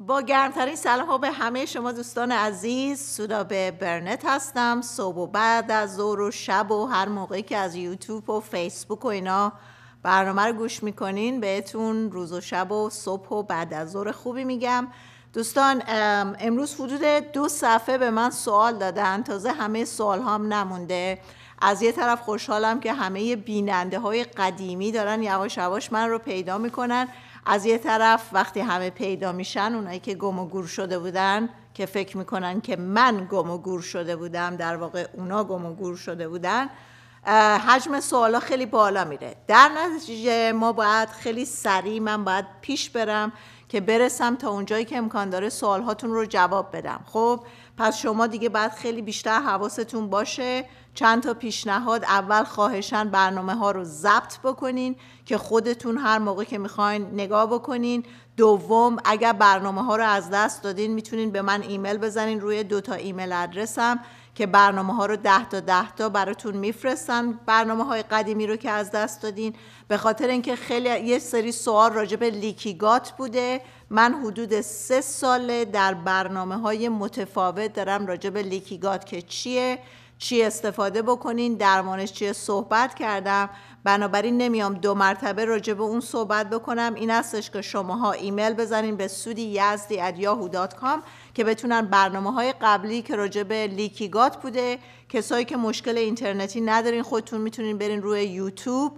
با گرمترین سلام به همه شما دوستان عزیز به برنت هستم صبح و بعد از ظهر و شب و هر موقعی که از یوتیوب و فیسبوک و اینا برنامه رو گوش میکنین بهتون روز و شب و صبح و بعد از ظهر خوبی میگم دوستان امروز حدود دو صفحه به من سوال دادن تازه همه سوال هم نمونده از یه طرف خوشحالم که همه بیننده های قدیمی دارن یواش یواش من رو پیدا میکنن از یه طرف وقتی همه پیدا میشن اونایی که گم و گور شده بودن که فکر میکنن که من گم و گور شده بودم در واقع اونا گم و گور شده بودن حجم سوالا خیلی بالا میره در نتیجه ما باید خیلی سریع من باید پیش برم که برسم تا اونجایی که امکان داره سوال رو جواب بدم خب پس شما دیگه باید خیلی بیشتر حواستون باشه چند تا پیشنهاد اول خواهشان برنامه ها رو ضبط بکنین که خودتون هر موقع که میخواین نگاه بکنین دوم اگر برنامه ها رو از دست دادین میتونین به من ایمیل بزنین روی دو تا ایمیل ادرسم که برنامه ها رو ده تا ده تا براتون میفرستن برنامه های قدیمی رو که از دست دادین به خاطر اینکه خیلی یه سری سوال راجع به لیکیگات بوده من حدود سه ساله در برنامه های متفاوت دارم راجع به لیکیگات که چیه چی استفاده بکنین درمانش چیه صحبت کردم بنابراین نمیام دو مرتبه راجع به اون صحبت بکنم این هستش که شماها ایمیل بزنین به سودی یزدی که بتونن برنامه های قبلی که راجع به لیکیگات بوده کسایی که مشکل اینترنتی ندارین خودتون میتونین برین روی یوتیوب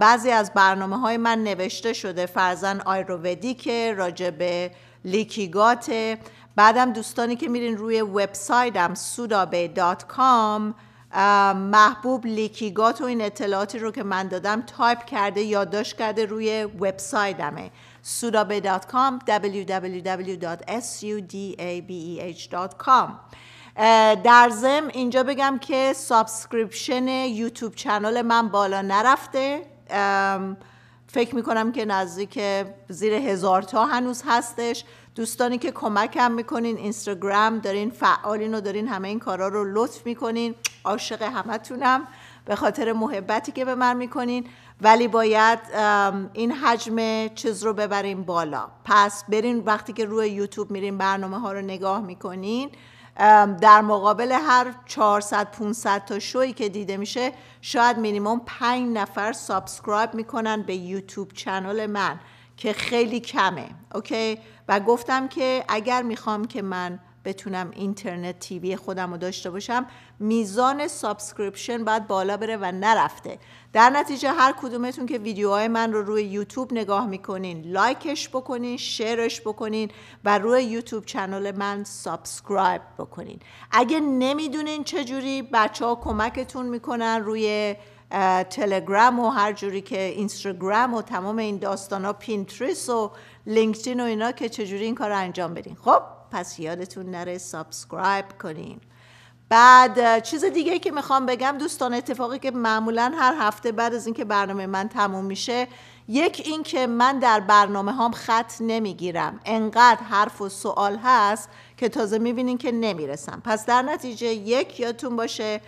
بعضی از برنامه های من نوشته شده فرزن راجع راجب لیکیگاته بعدم دوستانی که میرین روی وبسایتم sudabe.com محبوب لیکیگات و این اطلاعاتی رو که من دادم تایپ کرده یادداشت کرده روی وبسایتمه sudabe.com www.sudabeh.com در ضمن اینجا بگم که سابسکریپشن یوتیوب چنل من بالا نرفته فکر میکنم که نزدیک زیر هزار تا هنوز هستش دوستانی که کمکم میکنین اینستاگرام دارین فعالین و دارین همه این کارا رو لطف میکنین عاشق همتونم به خاطر محبتی که به من میکنین ولی باید این حجم چیز رو ببرین بالا پس برین وقتی که روی یوتیوب میرین برنامه ها رو نگاه میکنین در مقابل هر 400 500 تا شوی که دیده میشه شاید مینیمم 5 نفر سابسکرایب میکنن به یوتیوب چنل من که خیلی کمه اوکی و گفتم که اگر میخوام که من بتونم اینترنت تیوی خودم رو داشته باشم میزان سابسکریپشن باید بالا بره و نرفته در نتیجه هر کدومتون که ویدیوهای من رو روی یوتیوب نگاه میکنین لایکش بکنین شیرش بکنین و روی یوتیوب چنل من سابسکرایب بکنین اگه نمیدونین چجوری بچه ها کمکتون میکنن روی تلگرام و هر جوری که اینستاگرام و تمام این داستان ها و لینکدین و اینا که چجوری این کار رو انجام بدین خب پس یادتون نره سابسکرایب کنین بعد چیز دیگه که میخوام بگم دوستان اتفاقی که معمولا هر هفته بعد از اینکه برنامه من تموم میشه یک این که من در برنامه هام خط نمیگیرم انقدر حرف و سوال هست که تازه میبینین که نمیرسم پس در نتیجه یک یادتون باشه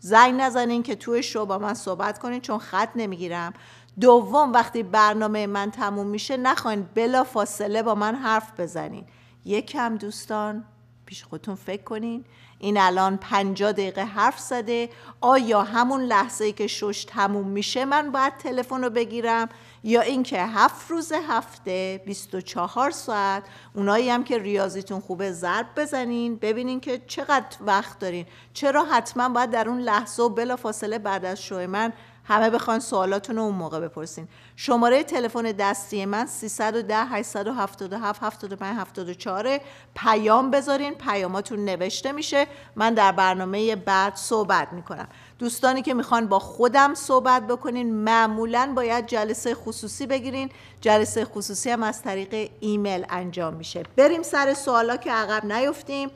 زنگ نزنین که توی شو با من صحبت کنین چون خط نمیگیرم دوم وقتی برنامه من تموم میشه نخواین بلا فاصله با من حرف بزنین یکم دوستان پیش خودتون فکر کنین این الان پنجا دقیقه حرف زده آیا همون لحظه که شش تموم میشه من باید تلفن رو بگیرم یا اینکه هفت روز هفته 24 ساعت اونایی هم که ریاضیتون خوبه ضرب بزنین ببینین که چقدر وقت دارین چرا حتما باید در اون لحظه و فاصله بعد از شو من همه بخوان سوالاتون رو اون موقع بپرسین شماره تلفن دستی من 310 877 7574 74 پیام بذارین پیاماتون نوشته میشه من در برنامه بعد صحبت میکنم دوستانی که میخوان با خودم صحبت بکنین معمولا باید جلسه خصوصی بگیرین جلسه خصوصی هم از طریق ایمیل انجام میشه بریم سر سوالا که عقب نیفتیم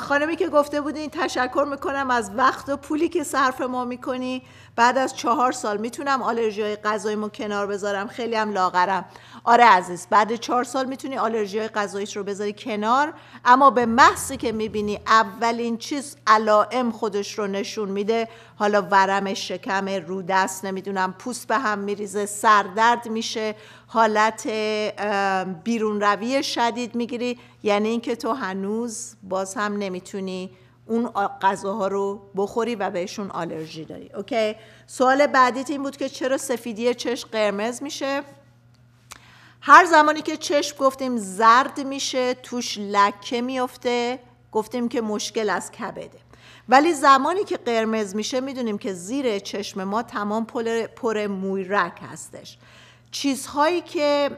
خانمی که گفته بودین تشکر میکنم از وقت و پولی که صرف ما میکنی بعد از چهار سال میتونم آلرژی های غذاییمو کنار بذارم خیلی هم لاغرم آره عزیز بعد چهار سال میتونی آلرژی های رو بذاری کنار اما به محصی که میبینی اولین چیز علائم خودش رو نشون میده حالا ورم شکم رودست نمیدونم پوست به هم میریزه سردرد میشه حالت بیرون روی شدید میگیری یعنی اینکه تو هنوز باز هم نمیتونی اون غذاها رو بخوری و بهشون آلرژی داری اوکی سوال بعدیت این بود که چرا سفیدی چشم قرمز میشه هر زمانی که چشم گفتیم زرد میشه توش لکه میفته گفتیم که مشکل از کبده ولی زمانی که قرمز میشه میدونیم که زیر چشم ما تمام پر مویرک هستش چیزهایی که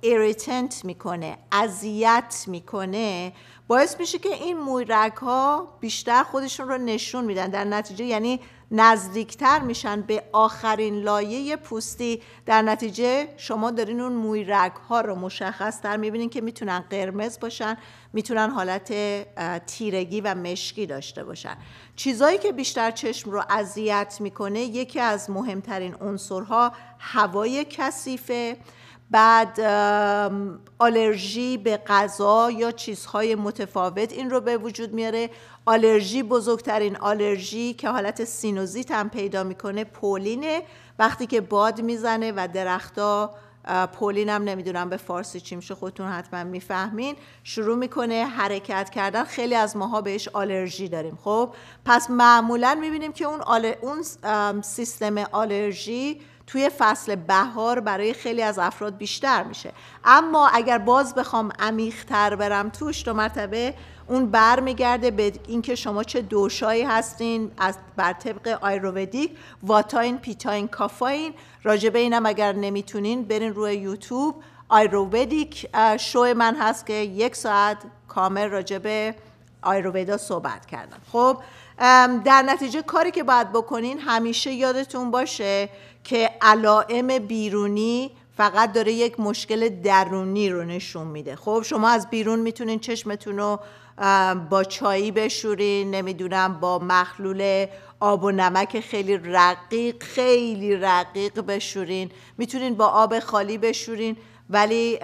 ایریتنت میکنه اذیت میکنه باعث میشه که این مویرک ها بیشتر خودشون رو نشون میدن در نتیجه یعنی نزدیکتر میشن به آخرین لایه پوستی در نتیجه شما دارین اون موی رگ ها رو مشخص تر میبینین که میتونن قرمز باشن میتونن حالت تیرگی و مشکی داشته باشن چیزایی که بیشتر چشم رو اذیت میکنه یکی از مهمترین عنصرها هوای کثیفه بعد آلرژی به غذا یا چیزهای متفاوت این رو به وجود میاره آلرژی بزرگترین آلرژی که حالت سینوزیت هم پیدا میکنه پولینه وقتی که باد میزنه و درختا پولین هم نمیدونم به فارسی چی میشه خودتون حتما میفهمین شروع میکنه حرکت کردن خیلی از ماها بهش آلرژی داریم خب پس معمولا میبینیم که اون, آل... اون سیستم آلرژی توی فصل بهار برای خیلی از افراد بیشتر میشه اما اگر باز بخوام عمیقتر برم توش دو مرتبه اون برمیگرده به اینکه شما چه دوشایی هستین از بر طبق آیروودیک واتاین پیتاین کافاین راجبه اینم اگر نمیتونین برین روی یوتیوب آیروودیک شو من هست که یک ساعت کامل راجبه آیروویدا صحبت کردم خب در نتیجه کاری که باید بکنین همیشه یادتون باشه که علائم بیرونی فقط داره یک مشکل درونی رو نشون میده خب شما از بیرون میتونین چشمتون رو با چایی بشورین نمیدونم با مخلول آب و نمک خیلی رقیق خیلی رقیق بشورین میتونین با آب خالی بشورین ولی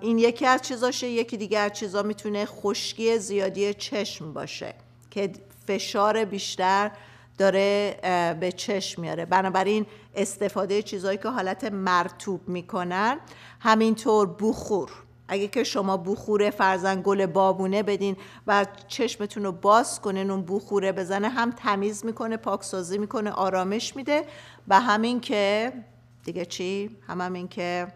این یکی از چیزاشه یکی دیگر چیزا میتونه خشکی زیادی چشم باشه که فشار بیشتر داره به چشم میاره بنابراین استفاده چیزهایی که حالت مرتوب میکنن همینطور بخور اگه که شما بخوره فرزن گل بابونه بدین و چشمتون رو باز کنین اون بخوره بزنه هم تمیز میکنه پاکسازی میکنه آرامش میده و همین که دیگه چی؟ هم همین که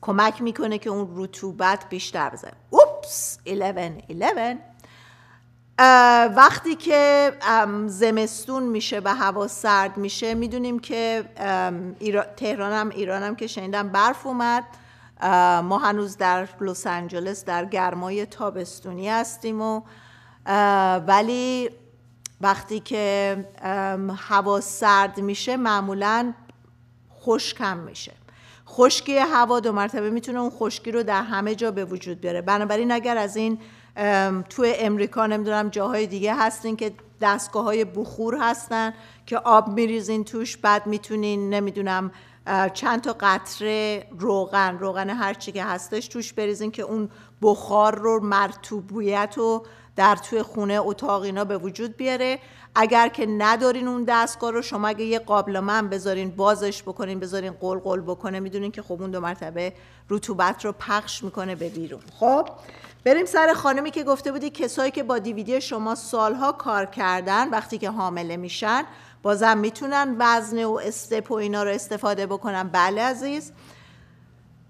کمک میکنه که اون رطوبت بیشتر بزنه اوپس 11 11 وقتی که زمستون میشه و هوا سرد میشه میدونیم که ایران، تهرانم ایرانم که شنیدم برف اومد ما هنوز در لس آنجلس در گرمای تابستونی هستیم و ولی وقتی که هوا سرد میشه معمولا خشکم میشه خشکی هوا دو مرتبه میتونه اون خشکی رو در همه جا به وجود بیاره بنابراین اگر از این توی امریکا نمیدونم جاهای دیگه هستین که دستگاه های بخور هستن که آب میریزین توش بعد میتونین نمیدونم چند تا قطره روغن روغن هرچی که هستش توش بریزین که اون بخار رو مرتوبیت رو در توی خونه اتاق اینا به وجود بیاره اگر که ندارین اون دستگاه رو شما اگه یه قابل من بذارین بازش بکنین بذارین قلقل بکنه میدونین که خب اون دو مرتبه رطوبت رو پخش میکنه به بیرون خب بریم سر خانمی که گفته بودی کسایی که با دیویدی شما سالها کار کردن وقتی که حامله میشن بازم میتونن وزن و استپ و اینا رو استفاده بکنن بله عزیز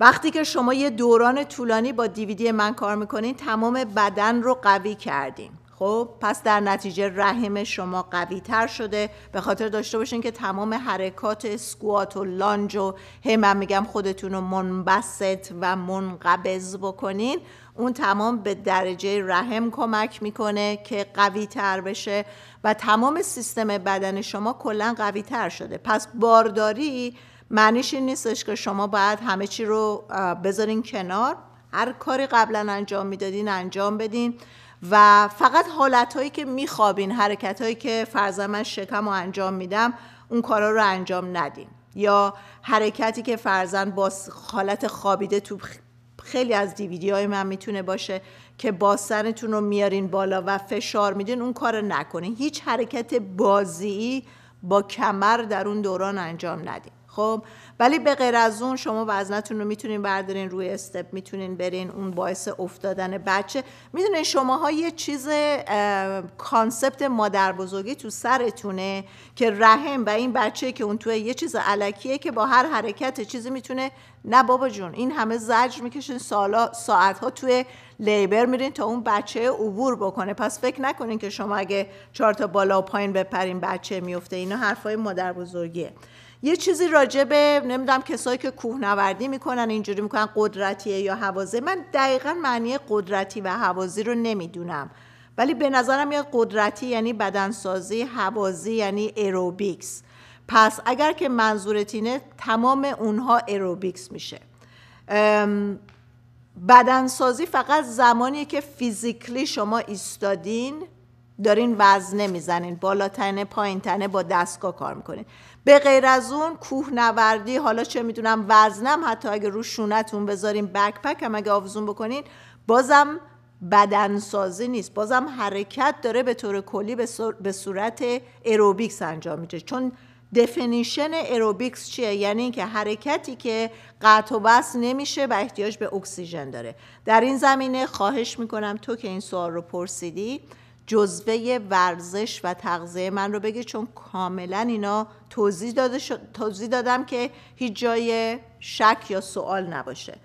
وقتی که شما یه دوران طولانی با دیویدی من کار میکنین تمام بدن رو قوی کردین خب پس در نتیجه رحم شما قوی تر شده به خاطر داشته باشین که تمام حرکات سکوات و لانج و هی من میگم خودتون رو منبسط و منقبض بکنین اون تمام به درجه رحم کمک میکنه که قوی تر بشه و تمام سیستم بدن شما کلا قوی تر شده پس بارداری معنیش این نیستش که شما باید همه چی رو بذارین کنار هر کاری قبلا انجام میدادین انجام بدین و فقط حالت که میخوابین حرکت که فرضا من شکم رو انجام میدم اون کارا رو انجام ندین یا حرکتی که فرزن با حالت خوابیده تو خیلی از دیویدی های من میتونه باشه که باسنتون رو میارین بالا و فشار میدین اون کار نکنین هیچ حرکت بازی با کمر در اون دوران انجام ندین خب ولی به غیر از اون شما وزنتون رو میتونین بردارین روی استپ میتونین برین اون باعث افتادن بچه میدونین شماها یه چیز کانسپت مادر بزرگی تو سرتونه که رحم و این بچه که اون توی یه چیز علکیه که با هر حرکت چیزی میتونه نه بابا جون این همه زجر میکشین سالا ساعت ها توی لیبر میرین تا اون بچه عبور بکنه پس فکر نکنین که شما اگه چهار تا بالا و پایین بپرین بچه میفته اینا حرفای مادر یه چیزی راجع به نمیدونم کسایی که کوهنوردی میکنن اینجوری میکنن قدرتیه یا هوازی من دقیقا معنی قدرتی و حوازی رو نمیدونم ولی به نظرم یه قدرتی یعنی بدنسازی حوازی یعنی ایروبیکس پس اگر که منظورت تمام اونها ایروبیکس میشه بدنسازی فقط زمانی که فیزیکلی شما ایستادین دارین وزنه میزنین بالا تنه پایین تنه با دستگاه کار میکنین به غیر از اون کوه حالا چه میدونم وزنم حتی اگه رو شونتون بذارین بکپک هم اگه آوزون بکنین بازم بدنسازی نیست بازم حرکت داره به طور کلی به صورت اروبیکس انجام میشه چون دفینیشن اروبیکس چیه یعنی اینکه حرکتی که قطع و بس نمیشه و احتیاج به اکسیژن داره در این زمینه خواهش میکنم تو که این سوال رو پرسیدی جزوه ورزش و تغذیه من رو بگه چون کاملا اینا توضیح, داده توضیح دادم که هیچ جای شک یا سوال نباشه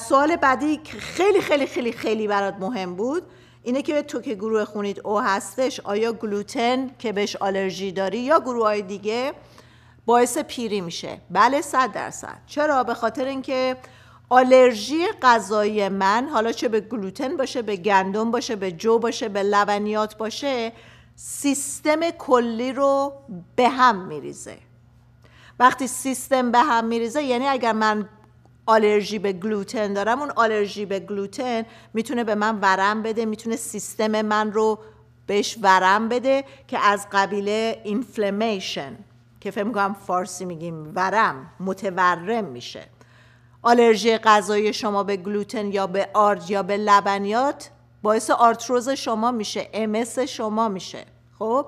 سوال بعدی که خیلی خیلی خیلی خیلی برات مهم بود اینه که تو که گروه خونید او هستش آیا گلوتن که بهش آلرژی داری یا گروه های دیگه باعث پیری میشه بله صد درصد چرا به خاطر اینکه آلرژی غذایی من حالا چه به گلوتن باشه به گندم باشه به جو باشه به لبنیات باشه سیستم کلی رو به هم میریزه وقتی سیستم به هم میریزه یعنی اگر من آلرژی به گلوتن دارم اون آلرژی به گلوتن میتونه به من ورم بده میتونه سیستم من رو بهش ورم بده که از قبیل اینفلمیشن که فکر فارسی میگیم ورم متورم میشه آلرژی غذایی شما به گلوتن یا به آرد یا به لبنیات باعث آرتروز شما میشه امس شما میشه خب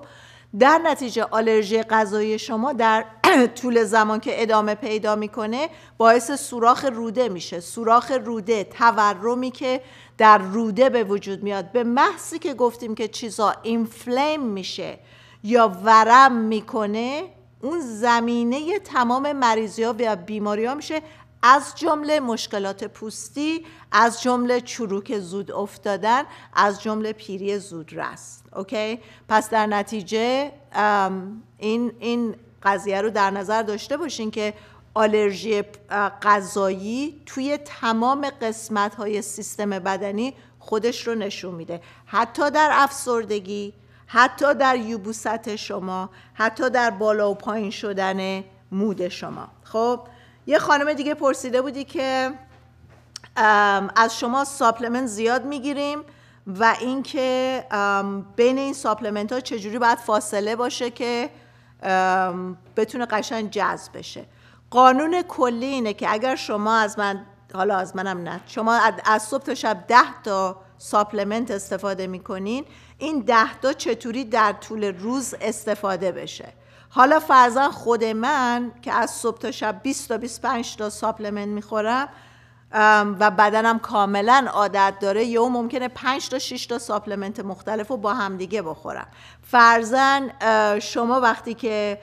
در نتیجه آلرژی غذایی شما در طول زمان که ادامه پیدا میکنه باعث سوراخ روده میشه سوراخ روده تورمی که در روده به وجود میاد به محضی که گفتیم که چیزا اینفلیم میشه یا ورم میکنه اون زمینه تمام مریضی ها و بیماری ها میشه از جمله مشکلات پوستی از جمله چروک زود افتادن از جمله پیری رست اوکی پس در نتیجه این این قضیه رو در نظر داشته باشین که آلرژی غذایی توی تمام قسمت های سیستم بدنی خودش رو نشون میده حتی در افسردگی حتی در یوبوست شما حتی در بالا و پایین شدن مود شما خب یه خانم دیگه پرسیده بودی که از شما ساپلمنت زیاد میگیریم و اینکه بین این ساپلمنت ها چجوری باید فاصله باشه که بتونه قشنگ جذب بشه قانون کلی اینه که اگر شما از من حالا از منم نه شما از صبح تا شب ده تا ساپلمنت استفاده میکنین این ده تا چطوری در طول روز استفاده بشه حالا فرضا خود من که از صبح تا شب 20 تا 25 تا ساپلمنت میخورم و بدنم کاملا عادت داره یا ممکنه 5 تا 6 تا ساپلمنت مختلف رو با همدیگه بخورم فرزن شما وقتی که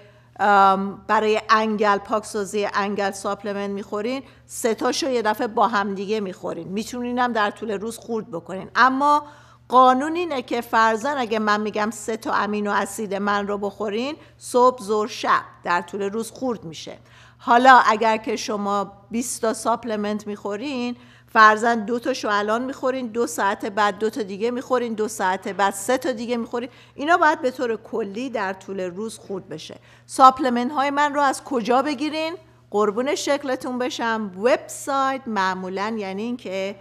برای انگل پاکسازی انگل ساپلمنت میخورین سه تاشو یه دفعه با همدیگه میخورین میتونینم هم در طول روز خورد بکنین اما قانون اینه که فرزن اگه من میگم سه تا امینو اسید من رو بخورین صبح زور شب در طول روز خورد میشه حالا اگر که شما 20 تا ساپلمنت میخورین فرزن دو تاشو الان میخورین دو ساعت بعد دو تا دیگه میخورین دو ساعت بعد سه تا دیگه میخورین اینا باید به طور کلی در طول روز خورد بشه ساپلمنت های من رو از کجا بگیرین قربون شکلتون بشم وبسایت معمولا یعنی اینکه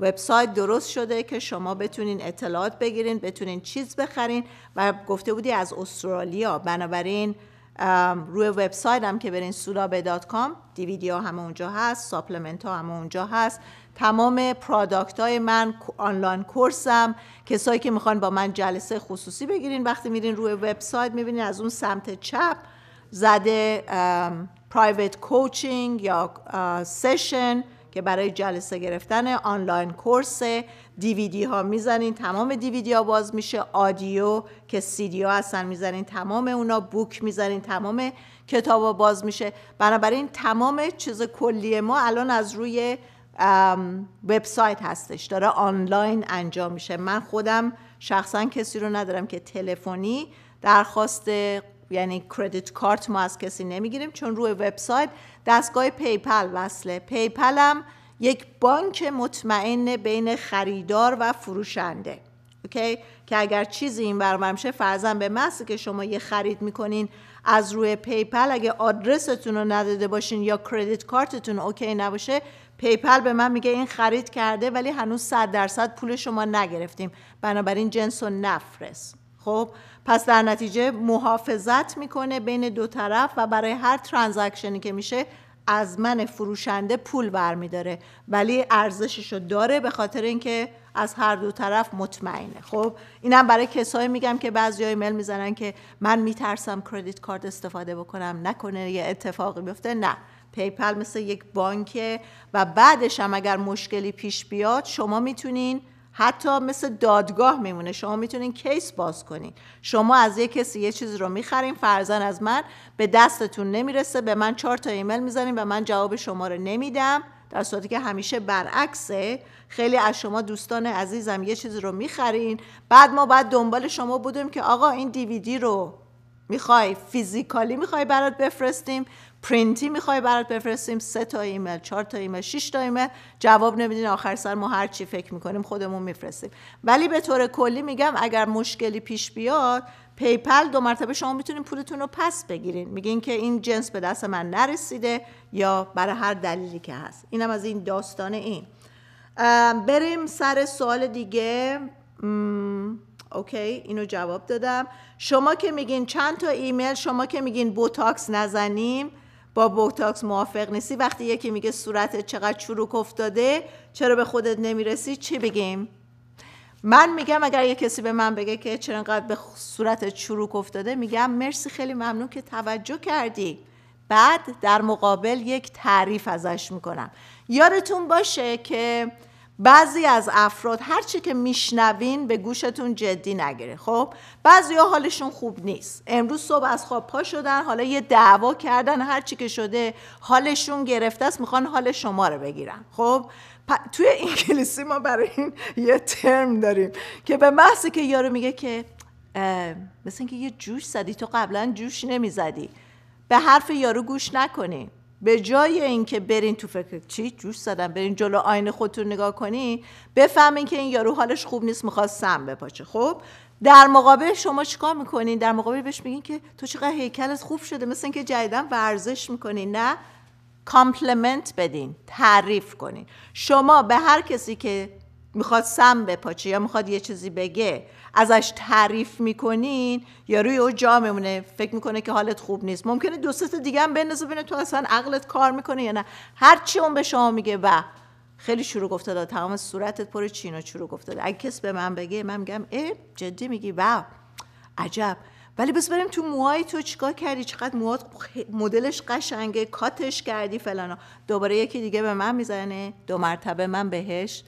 وبسایت درست شده که شما بتونین اطلاعات بگیرین بتونین چیز بخرین و گفته بودی از استرالیا بنابراین روی وبسایت هم که برین سولابه دات کام دیویدیو همه اونجا هست ساپلمنت ها همه اونجا هست تمام پرادکت های من آنلاین کورسم کسایی که میخوان با من جلسه خصوصی بگیرین وقتی میرین روی وبسایت میبینین از اون سمت چپ زده پرایوت کوچینگ یا سشن که برای جلسه گرفتن آنلاین کورس دیویدی ها میزنین تمام دیویدی ها باز میشه آدیو که سیدی ها هستن میزنین تمام اونا بوک میزنین تمام کتاب ها باز میشه بنابراین تمام چیز کلی ما الان از روی وبسایت هستش داره آنلاین انجام میشه من خودم شخصا کسی رو ندارم که تلفنی درخواست یعنی کردیت کارت ما از کسی نمیگیریم چون روی وبسایت دستگاه پیپل وصله پیپل هم یک بانک مطمئن بین خریدار و فروشنده اوکی که اگر چیزی این برمشه فرزن به مثل که شما یه خرید میکنین از روی پیپل اگه آدرستون رو نداده باشین یا کردیت کارتتون اوکی نباشه پیپل به من میگه این خرید کرده ولی هنوز صد درصد پول شما نگرفتیم بنابراین جنس رو نفرست خب پس در نتیجه محافظت میکنه بین دو طرف و برای هر ترانزکشنی که میشه از من فروشنده پول برمیداره ولی ارزشش رو داره به خاطر اینکه از هر دو طرف مطمئنه خب اینم برای کسایی میگم که بعضی ایمیل میزنن که من میترسم کردیت کارت استفاده بکنم نکنه یه اتفاقی بیفته نه پیپل مثل یک بانکه و بعدش هم اگر مشکلی پیش بیاد شما میتونین حتی مثل دادگاه میمونه شما میتونین کیس باز کنین شما از یه کسی یه چیزی رو میخرین فرزن از من به دستتون نمیرسه به من چهار تا ایمیل میزنین و من جواب شما رو نمیدم در صورتی که همیشه برعکسه خیلی از شما دوستان عزیزم یه چیزی رو میخرین بعد ما باید دنبال شما بودیم که آقا این دیویدی رو میخوای فیزیکالی میخوای برات بفرستیم پرینتی میخوای برات بفرستیم سه تا ایمیل چهار تا ایمیل شش تا ایمیل جواب نمیدین آخر سر ما هر چی فکر میکنیم خودمون میفرستیم ولی به طور کلی میگم اگر مشکلی پیش بیاد پیپل دو مرتبه شما میتونین پولتون رو پس بگیرین میگین که این جنس به دست من نرسیده یا برای هر دلیلی که هست اینم از این داستان این بریم سر سوال دیگه اوکی اینو جواب دادم شما که میگین چند تا ایمیل شما که میگین بوتاکس نزنیم با بوتاکس موافق نیستی وقتی یکی میگه صورتت چقدر چروک افتاده چرا به خودت نمیرسی چی بگیم من میگم اگر یه کسی به من بگه که چرا انقدر به صورتت چروک افتاده میگم مرسی خیلی ممنون که توجه کردی بعد در مقابل یک تعریف ازش میکنم یادتون باشه که بعضی از افراد چی که میشنوین به گوشتون جدی نگیره خب بعضی ها حالشون خوب نیست امروز صبح از خواب پا شدن حالا یه دعوا کردن چی که شده حالشون گرفته است میخوان حال شما رو بگیرن خب توی انگلیسی ما برای این یه ترم داریم که به محضی که یارو میگه که مثل اینکه یه جوش زدی تو قبلا جوش نمیزدی به حرف یارو گوش نکنین به جای اینکه برین تو فکر چی جوش زدن برین جلو آینه خودتون نگاه کنین بفهمین که این یارو حالش خوب نیست میخواد سم بپاچه خب در مقابل شما چیکار میکنین در مقابل بهش میگین که تو چقدر هیکلت خوب شده مثل اینکه جدیدا ورزش میکنی، نه کامپلمنت بدین تعریف کنین شما به هر کسی که میخواد سم بپاچه یا میخواد یه چیزی بگه ازش تعریف میکنین یا روی او جا میمونه فکر میکنه که حالت خوب نیست ممکنه دو سه دیگه هم بندازه ببینه تو اصلا عقلت کار میکنه یا نه هر چی اون به شما میگه و خیلی شروع گفته داد تمام صورتت پر چین و چروک گفته اگه کس به من بگه من میگم ای جدی میگی و عجب ولی بس بریم تو موهای تو چیکار کردی چقدر موهات مدلش قشنگه کاتش کردی فلانا دوباره یکی دیگه به من میزنه دو مرتبه من بهش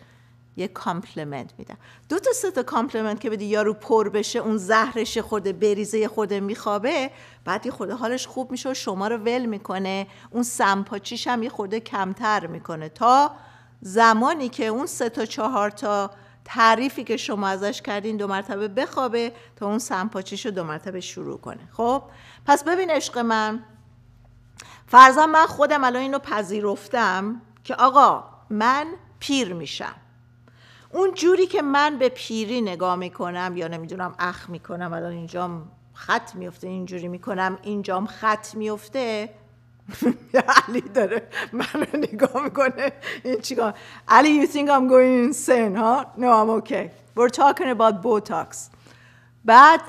یه کامپلمنت میدم دو تا سه تا کامپلمنت که بدی یارو پر بشه اون زهرش خورده بریزه خورده میخوابه بعد یه خورده حالش خوب میشه و شما رو ول میکنه اون سمپاچیش هم یه خورده کمتر میکنه تا زمانی که اون سه تا چهار تا تعریفی که شما ازش کردین دو مرتبه بخوابه تا اون سمپاچیش رو دو مرتبه شروع کنه خب پس ببین عشق من فرضا من خودم الان اینو پذیرفتم که آقا من پیر میشم اون جوری که من به پیری نگاه میکنم یا نمیدونم اخ میکنم الان اینجام خط میفته اینجوری میکنم اینجام خط میفته علی داره من نگاه میکنه این چیکار علی you think I'm going insane ها huh? no I'm okay we're talking about botox بعد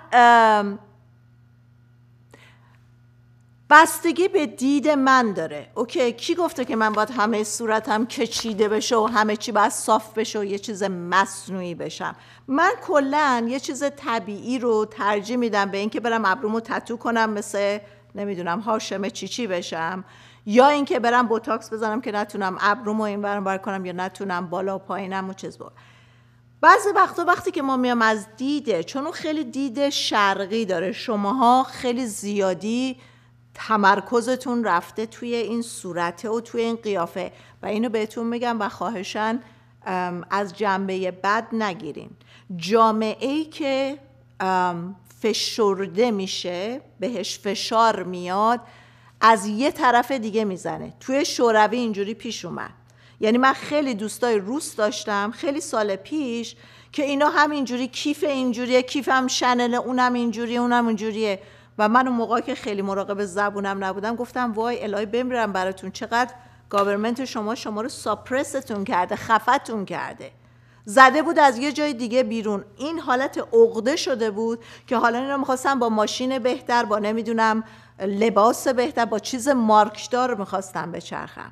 بستگی به دید من داره اوکی کی گفته که من باید همه صورتم کچیده بشه و همه چی باید صاف بشه و یه چیز مصنوعی بشم من کلا یه چیز طبیعی رو ترجیح میدم به اینکه برم ابرومو تتو کنم مثل نمیدونم چی چی بشم یا اینکه برم بوتاکس بزنم که نتونم ابرومو این برم بر کنم یا نتونم بالا و پایینم و چیز بود بعضی وقتا وقتی که ما میام از دیده چون خیلی دید شرقی داره شماها خیلی زیادی تمرکزتون رفته توی این صورته و توی این قیافه و اینو بهتون میگم و خواهشان از جنبه بد نگیرین جامعه ای که فشرده میشه بهش فشار میاد از یه طرف دیگه میزنه توی شوروی اینجوری پیش اومد یعنی من خیلی دوستای روس داشتم خیلی سال پیش که اینا هم اینجوری کیف اینجوریه کیفم شنل اونم اینجوریه اونم اینجوریه و من اون موقع که خیلی مراقب زبونم نبودم گفتم وای الهی بمیرم براتون چقدر گاورمنت شما شما رو ساپرستون کرده خفتون کرده زده بود از یه جای دیگه بیرون این حالت عقده شده بود که حالا این رو میخواستم با ماشین بهتر با نمیدونم لباس بهتر با چیز مارکدار میخواستم بچرخم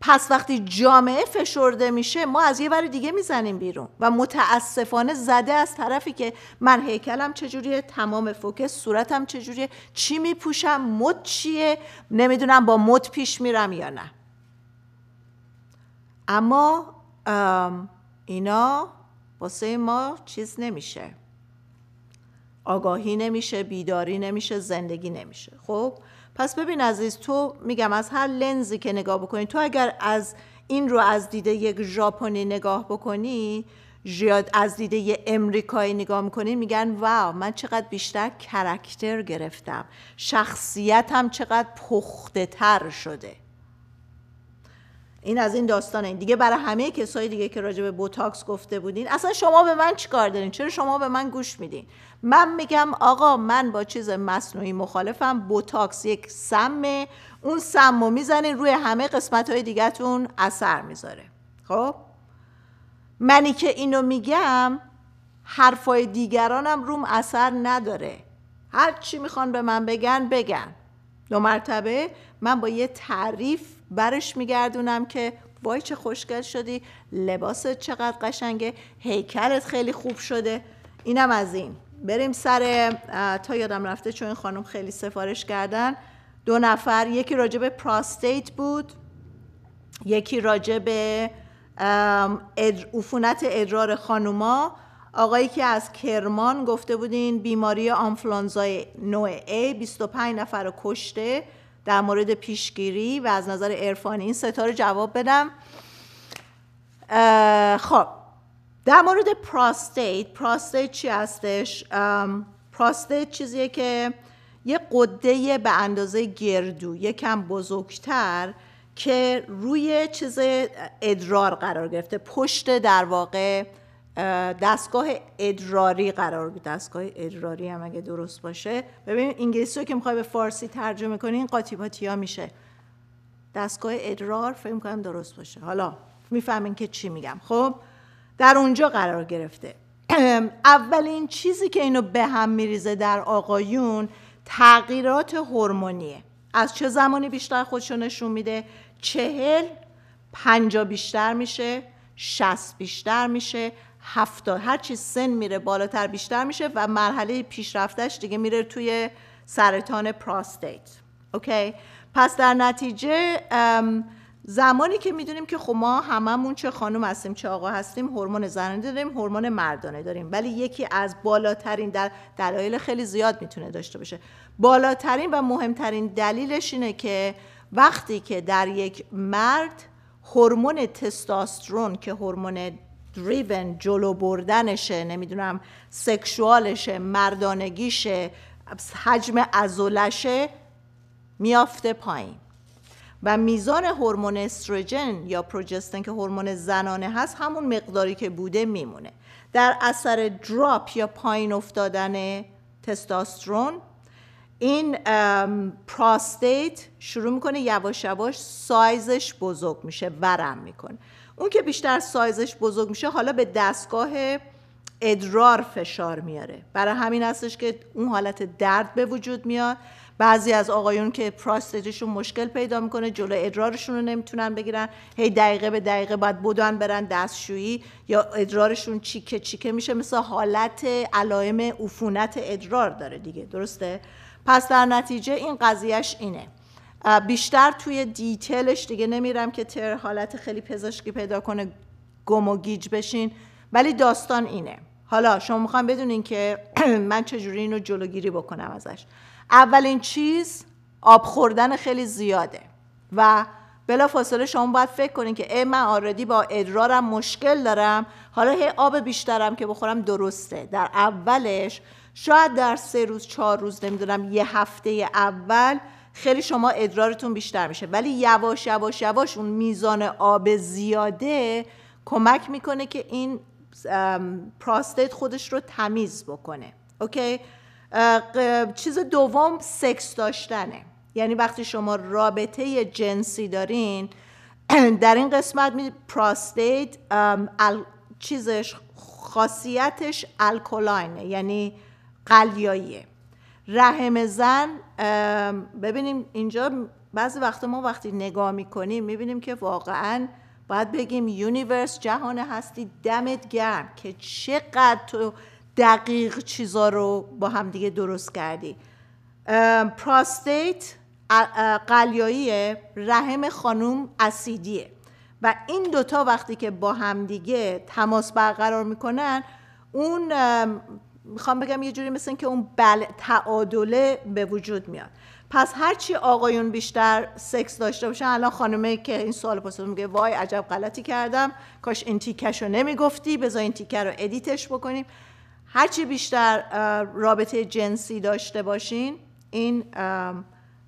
پس وقتی جامعه فشرده میشه ما از یه ور دیگه میزنیم بیرون و متاسفانه زده از طرفی که من هیکلم چجوریه تمام فوکس صورتم چجوریه چی میپوشم مد چیه نمیدونم با مد پیش میرم یا نه اما اینا واسه ما چیز نمیشه آگاهی نمیشه بیداری نمیشه زندگی نمیشه خب پس ببین عزیز تو میگم از هر لنزی که نگاه بکنی تو اگر از این رو از دیده یک ژاپنی نگاه بکنی زیاد از دیده یه امریکایی نگاه میکنی میگن واو من چقدر بیشتر کرکتر گرفتم شخصیتم چقدر پخته تر شده این از این داستانه دیگه برای همه کسایی دیگه که راجع به بوتاکس گفته بودین اصلا شما به من چیکار دارین چرا شما به من گوش میدین من میگم آقا من با چیز مصنوعی مخالفم بوتاکس یک سمه اون سمو رو میزنین روی همه قسمت های دیگهتون اثر میذاره خب منی که اینو میگم حرفای دیگرانم روم اثر نداره هر چی میخوان به من بگن بگن دو مرتبه من با یه تعریف برش میگردونم که وای چه خوشگل شدی لباست چقدر قشنگه هیکلت خیلی خوب شده اینم از این بریم سر تا یادم رفته چون این خانم خیلی سفارش کردن دو نفر یکی راجع به پراستیت بود یکی راجع به عفونت ادرار خانوما آقایی که از کرمان گفته بودین بیماری آنفلانزای نوع A 25 نفر رو کشته در مورد پیشگیری و از نظر عرفانی این ستا رو جواب بدم خب در مورد پراستیت پراستیت چی هستش پراستیت چیزیه که یه قده به اندازه گردو یکم بزرگتر که روی چیز ادرار قرار گرفته پشت در واقع دستگاه ادراری قرار دستگاه ادراری هم اگه درست باشه ببین انگلیسی رو که میخوای به فارسی ترجمه کنی این قاطی پاتیا میشه دستگاه ادرار فکر کنم درست باشه حالا میفهمین که چی میگم خب در اونجا قرار گرفته اولین چیزی که اینو به هم میریزه در آقایون تغییرات هورمونیه از چه زمانی بیشتر خودشو نشون میده چهل پنجا بیشتر میشه شست بیشتر میشه هفتاد هرچی سن میره بالاتر بیشتر میشه و مرحله پیشرفتش دیگه میره توی سرطان پراستیت اوکی پس در نتیجه زمانی که میدونیم که خب ما هممون چه خانم هستیم چه آقا هستیم هورمون زنانه داریم هورمون مردانه داریم ولی یکی از بالاترین دلایل خیلی زیاد میتونه داشته باشه بالاترین و مهمترین دلیلش اینه که وقتی که در یک مرد هورمون تستاسترون که هورمون دریون جلو بردنشه نمیدونم سکشوالشه مردانگیشه حجم ازولشه میافته پایین و میزان هورمون استروژن یا پروژستن که هورمون زنانه هست همون مقداری که بوده میمونه در اثر دراپ یا پایین افتادن تستاسترون این پراستیت شروع میکنه یواش یواش سایزش بزرگ میشه ورم میکنه اون که بیشتر سایزش بزرگ میشه حالا به دستگاه ادرار فشار میاره برای همین هستش که اون حالت درد به وجود میاد بعضی از آقایون که پراستیتشون مشکل پیدا میکنه جلو ادرارشون رو نمیتونن بگیرن هی دقیقه به دقیقه باید بدون برن دستشویی یا ادرارشون چیکه چیکه میشه مثل حالت علائم عفونت ادرار داره دیگه درسته پس در نتیجه این قضیهش اینه بیشتر توی دیتیلش دیگه نمیرم که تر حالت خیلی پزشکی پیدا کنه گم و گیج بشین ولی داستان اینه حالا شما میخوام بدونین که من چجوری اینو جلوگیری بکنم ازش اولین چیز آب خوردن خیلی زیاده و بلافاصله شما باید فکر کنید که ای من آردی با ادرارم مشکل دارم حالا هی آب بیشترم که بخورم درسته در اولش شاید در سه روز چهار روز نمیدونم یه هفته اول خیلی شما ادرارتون بیشتر میشه ولی یواش یواش یواش اون میزان آب زیاده کمک میکنه که این پراستیت خودش رو تمیز بکنه اوکی چیز دوم سکس داشتنه یعنی وقتی شما رابطه جنسی دارین در این قسمت می پراستیت چیزش خاصیتش الکولاینه یعنی قلیاییه رحم زن ببینیم اینجا بعضی وقت ما وقتی نگاه میکنیم میبینیم که واقعا باید بگیم یونیورس جهان هستی دمت گرم که چقدر تو دقیق چیزا رو با همدیگه درست کردی پراستیت قلیایی رحم خانوم اسیدیه و این دوتا وقتی که با همدیگه تماس برقرار میکنن اون میخوام بگم یه جوری مثل که اون بل تعادله به وجود میاد پس هرچی آقایون بیشتر سکس داشته باشن الان خانمه که این سوال پرسید میگه وای عجب غلطی کردم کاش این تیکش رو نمیگفتی بذار این تیکه رو ادیتش بکنیم هرچی بیشتر رابطه جنسی داشته باشین این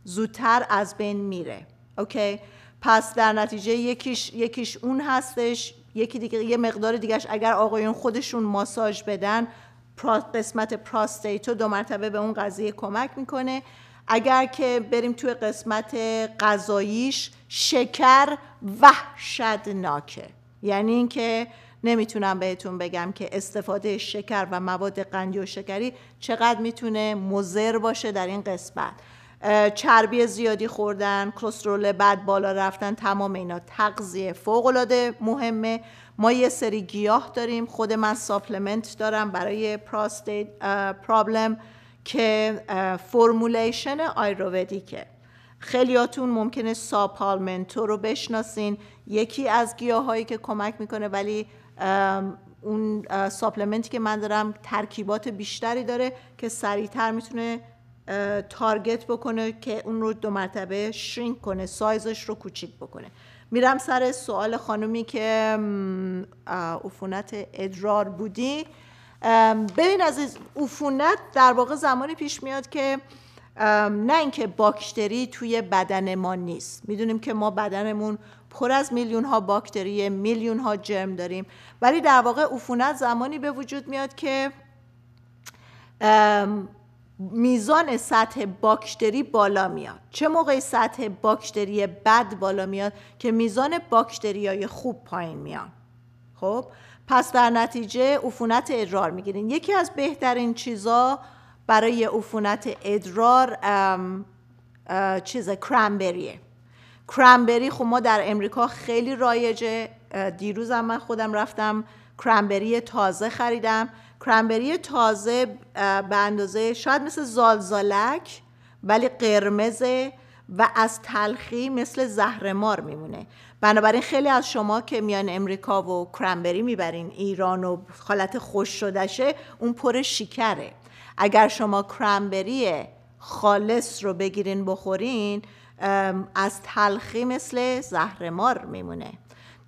زودتر از بین میره اوکی پس در نتیجه یکیش, یکیش اون هستش یکی دیگه یه مقدار دیگهش اگر آقایون خودشون ماساژ بدن قسمت پراستیتو دو مرتبه به اون قضیه کمک میکنه اگر که بریم توی قسمت غذاییش شکر وحشتناکه یعنی اینکه نمیتونم بهتون بگم که استفاده شکر و مواد قندی و شکری چقدر میتونه مضر باشه در این قسمت چربی زیادی خوردن کلسترول بد بالا رفتن تمام اینا تغذیه فوق مهمه ما یه سری گیاه داریم خود من ساپلمنت دارم برای پراستیت پرابلم که فرمولیشن آیروودیکه خیلیاتون ممکنه ساپالمنتو رو بشناسین یکی از هایی که کمک میکنه ولی اون ساپلمنتی که من دارم ترکیبات بیشتری داره که سریعتر میتونه تارگت بکنه که اون رو دو مرتبه شرینک کنه سایزش رو کوچیک بکنه میرم سر سوال خانومی که عفونت ادرار بودی ببین از عفونت در واقع زمانی پیش میاد که نه اینکه باکتری توی بدن ما نیست میدونیم که ما بدنمون پر از میلیون ها باکتری میلیون ها جرم داریم ولی در واقع عفونت زمانی به وجود میاد که میزان سطح باکتری بالا میاد چه موقع سطح باکتری بد بالا میاد که میزان های خوب پایین میاد خب پس در نتیجه عفونت ادرار میگیرین یکی از بهترین چیزا برای عفونت ادرار چیز کرمبریه کرمبری خب ما در امریکا خیلی رایجه هم من خودم رفتم کرمبری تازه خریدم کرمبری تازه به اندازه شاید مثل زالزالک ولی قرمزه و از تلخی مثل زهرمار میمونه بنابراین خیلی از شما که میان امریکا و کرمبری میبرین ایران و حالت خوش شدشه اون پر شکره اگر شما کرمبری خالص رو بگیرین بخورین از تلخی مثل مار میمونه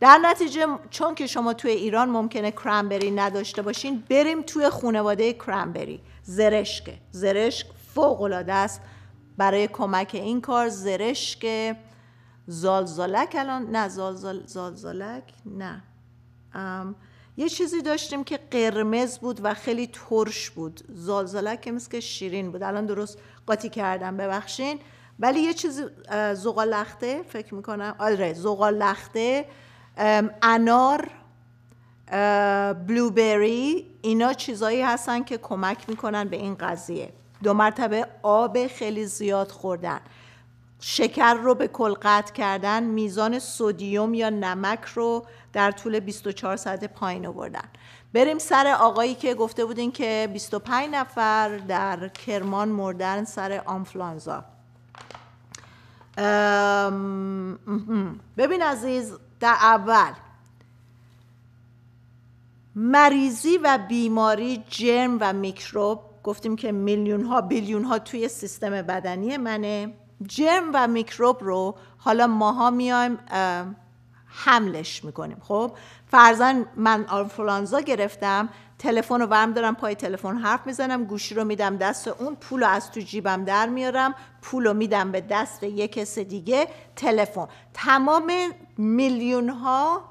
در نتیجه چون که شما توی ایران ممکنه کرمبری نداشته باشین بریم توی خانواده کرمبری زرشک زرشک فوق العاده است برای کمک این کار زرشک زالزالک الان نه زالزال زالزالک نه یه چیزی داشتیم که قرمز بود و خیلی ترش بود زالزالک که مثل شیرین بود الان درست قاطی کردم ببخشین ولی یه چیزی لخته، فکر میکنم آره زغالخته انار بلوبری اینا چیزایی هستن که کمک میکنن به این قضیه دو مرتبه آب خیلی زیاد خوردن شکر رو به کل کردن میزان سودیوم یا نمک رو در طول 24 ساعت پایین آوردن بریم سر آقایی که گفته بودین که 25 نفر در کرمان مردن سر آنفلانزا ببین عزیز در اول مریضی و بیماری جرم و میکروب گفتیم که میلیون ها بیلیون ها توی سیستم بدنی منه جرم و میکروب رو حالا ماها میایم حملش میکنیم خب فرزن من آنفولانزا گرفتم تلفن رو ورم دارم پای تلفن حرف میزنم گوشی رو میدم دست اون پول رو از تو جیبم در میارم پول رو میدم به دست یک کس دیگه تلفن تمام میلیون ها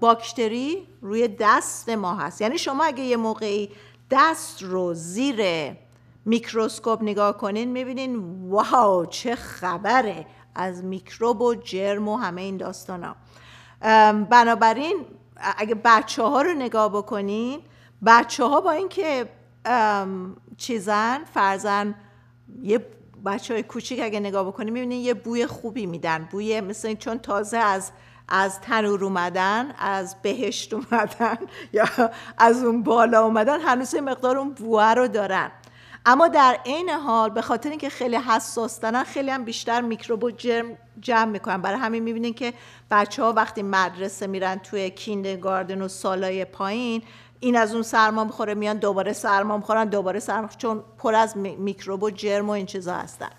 باکتری روی دست ما هست یعنی شما اگه یه موقعی دست رو زیر میکروسکوپ نگاه کنین میبینین واو چه خبره از میکروب و جرم و همه این داستان ها بنابراین اگه بچه ها رو نگاه بکنین بچه ها با اینکه چیزن فرزن یه بچه های کوچیک اگه نگاه بکنین میبینین یه بوی خوبی میدن بوی مثل چون تازه از از تنور اومدن از بهشت اومدن یا از اون بالا اومدن هنوز مقدار اون بوه رو دارن اما در عین حال به خاطر اینکه خیلی حساس دارن خیلی هم بیشتر میکروب و جرم جمع میکنن برای همین میبینین که بچه ها وقتی مدرسه میرن توی گاردن و سالای پایین این از اون سرما میخوره میان دوباره سرما میخورن دوباره سرما چون پر از میکروب و جرم و این چیزا هستن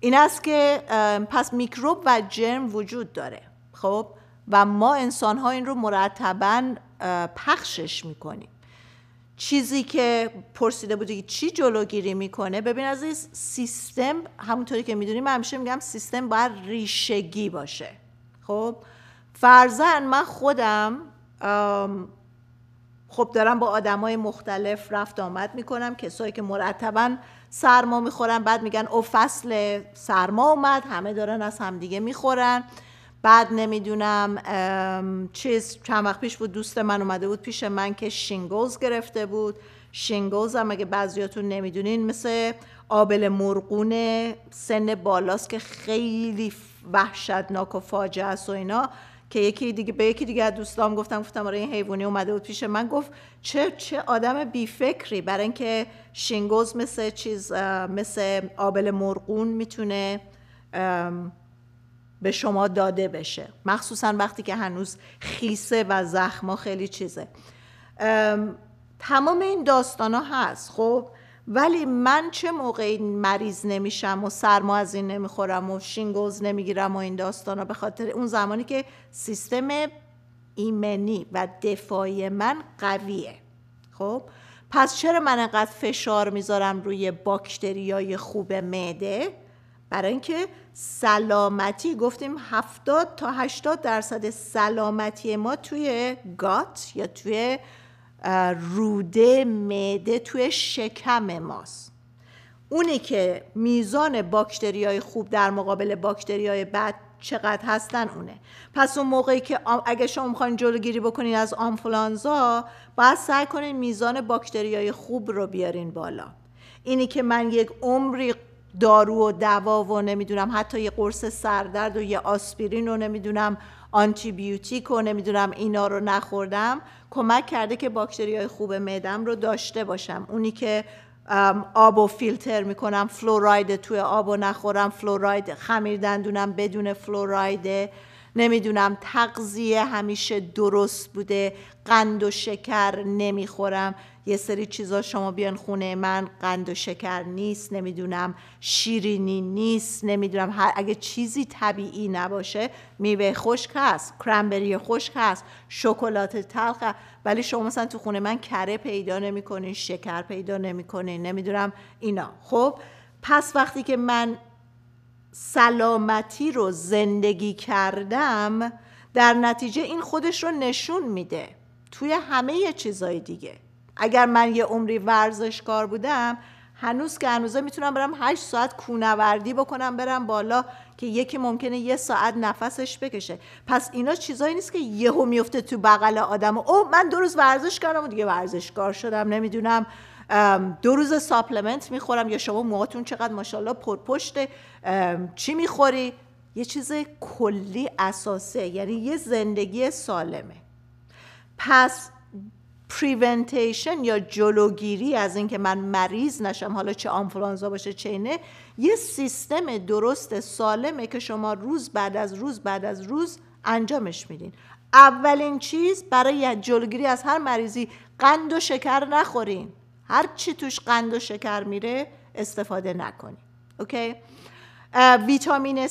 این است که پس میکروب و جرم وجود داره خب و ما انسان ها این رو مرتبا پخشش میکنیم چیزی که پرسیده بودی چی جلوگیری میکنه ببین از این سیستم همونطوری که میدونی من همیشه میگم سیستم باید ریشگی باشه خب فرزن من خودم خب دارم با آدمای مختلف رفت آمد میکنم کسایی که مرتبا سرما میخورن بعد میگن او فصل سرما اومد همه دارن از همدیگه میخورن بعد نمیدونم چیز چند وقت پیش بود دوست من اومده بود پیش من که شینگلز گرفته بود شینگلز هم اگه بعضیاتون نمیدونین مثل آبل مرغون سن بالاست که خیلی وحشتناک و فاجعه است و اینا که یکی دیگه به یکی دیگه از دوستام گفتم گفتم آره این حیوانی اومده بود پیش من گفت چه چه آدم بی فکری برای اینکه شینگوز مثل چیز مثل آبل مرغون میتونه به شما داده بشه مخصوصا وقتی که هنوز خیسه و زخما خیلی چیزه تمام این داستان ها هست خب ولی من چه موقعی مریض نمیشم و سرما از این نمیخورم و شینگوز نمیگیرم و این داستان ها به خاطر اون زمانی که سیستم ایمنی و دفاعی من قویه خب پس چرا من انقدر فشار میذارم روی باکتریای خوب معده برای اینکه سلامتی گفتیم 70 تا 80 درصد سلامتی ما توی گات یا توی روده معده توی شکم ماست اونی که میزان های خوب در مقابل های بد چقدر هستن اونه پس اون موقعی که اگه شما میخواین جلوگیری بکنین از آنفلانزا باید سعی کنین میزان های خوب رو بیارین بالا اینی که من یک عمری دارو و دوا و نمیدونم حتی یه قرص سردرد و یه آسپرین و نمیدونم آنتی بیوتیک و نمیدونم اینا رو نخوردم کمک کرده که باکتری های خوب معدم رو داشته باشم اونی که آب و فیلتر میکنم فلوراید توی آب و نخورم فلوراید خمیر دندونم بدون فلوراید نمیدونم تغذیه همیشه درست بوده قند و شکر نمیخورم یه سری چیزا شما بیان خونه من قند و شکر نیست نمیدونم شیرینی نیست نمیدونم اگه چیزی طبیعی نباشه میوه خشک هست کرنبری خشک هست شکلات تلخ ولی شما مثلا تو خونه من کره پیدا نمیکنین شکر پیدا نمیکنین نمیدونم اینا خب پس وقتی که من سلامتی رو زندگی کردم در نتیجه این خودش رو نشون میده توی همه چیزای دیگه اگر من یه عمری ورزشکار بودم هنوز که هنوزه میتونم برم هشت ساعت کونوردی بکنم برم بالا که یکی ممکنه یه ساعت نفسش بکشه پس اینا چیزایی نیست که یهو میفته تو بغل آدم او من دو روز ورزش کردم و دیگه ورزشکار شدم نمیدونم دو روز ساپلمنت میخورم یا شما موهاتون چقدر ماشاءالله پرپشته چی میخوری یه چیز کلی اساسه یعنی یه زندگی سالمه پس پریونتیشن یا جلوگیری از اینکه من مریض نشم حالا چه آنفلانزا باشه چه اینه یه سیستم درست سالمه که شما روز بعد از روز بعد از روز انجامش میدین اولین چیز برای جلوگیری از هر مریضی قند و شکر نخورین هر چی توش قند و شکر میره استفاده نکنین اوکی ویتامین C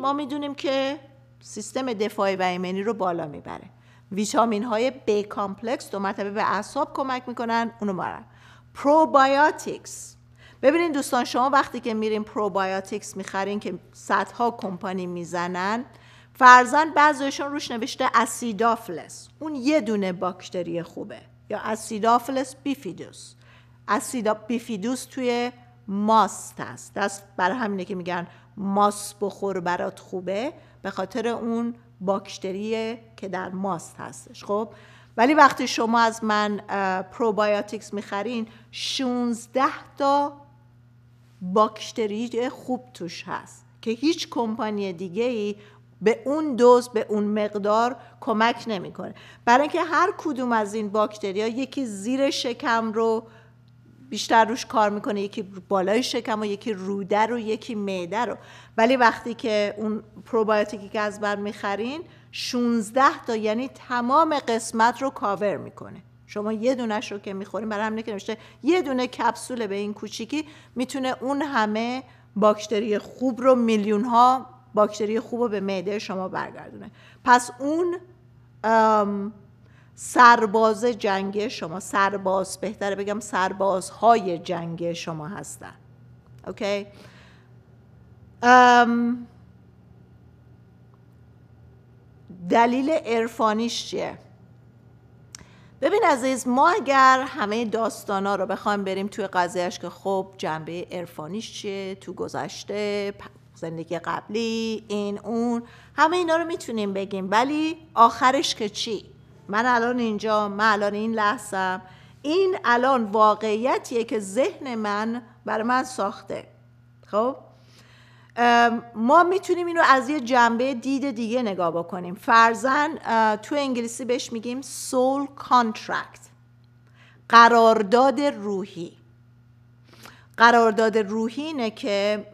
ما میدونیم که سیستم دفاعی و ایمنی رو بالا میبره ویتامین های B کامپلکس دو مرتبه به اعصاب کمک میکنن اونو مارن پروبایوتیکس ببینید دوستان شما وقتی که میرین پروبایوتیکس میخرین که صدها کمپانی میزنن فرزن بعضیشون روش نوشته اسیدافلس اون یه دونه باکتری خوبه یا اسیدافلس بیفیدوس اسیدا بیفیدوس توی ماست هست دست برای همینه که میگن ماست بخور برات خوبه به خاطر اون باکتریه که در ماست هستش خب ولی وقتی شما از من پروبایوتیکس میخرین 16 تا باکتری خوب توش هست که هیچ کمپانی دیگه ای به اون دوز به اون مقدار کمک نمیکنه برای اینکه هر کدوم از این باکتریا یکی زیر شکم رو بیشتر روش کار میکنه یکی بالای شکم و یکی روده رو یکی معده رو ولی وقتی که اون پروبایوتیکی که از بر میخرین 16 تا یعنی تمام قسمت رو کاور میکنه شما یه دونش رو که میخورین برای همینه که نوشته یه دونه کپسول به این کوچیکی میتونه اون همه باکتری خوب رو میلیون ها باکتری خوب رو به معده شما برگردونه پس اون سرباز جنگ شما سرباز بهتره بگم سربازهای جنگ شما هستن اوکی ام دلیل عرفانیش چیه ببین عزیز ما اگر همه داستانا رو بخوایم بریم توی قضیهش که خب جنبه عرفانیش چیه تو گذشته زندگی قبلی این اون همه اینا رو میتونیم بگیم ولی آخرش که چی من الان اینجا من الان این لحظه، این الان واقعیتیه که ذهن من برای من ساخته خب ما میتونیم اینو از یه جنبه دید دیگه نگاه بکنیم فرزن تو انگلیسی بهش میگیم سول contract، قرارداد روحی قرارداد روحی اینه که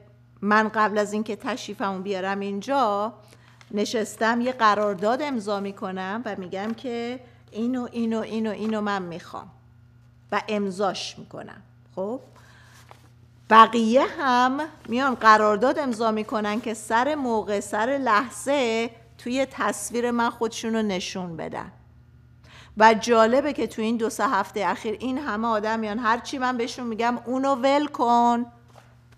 من قبل از اینکه تشریفمو بیارم اینجا نشستم یه قرارداد امضا میکنم و میگم که اینو اینو اینو اینو من میخوام و امضاش میکنم خب بقیه هم میان قرارداد امضا میکنن که سر موقع سر لحظه توی تصویر من خودشونو نشون بدن و جالبه که تو این دو سه هفته اخیر این همه آدم میان هرچی من بهشون میگم اونو ول کن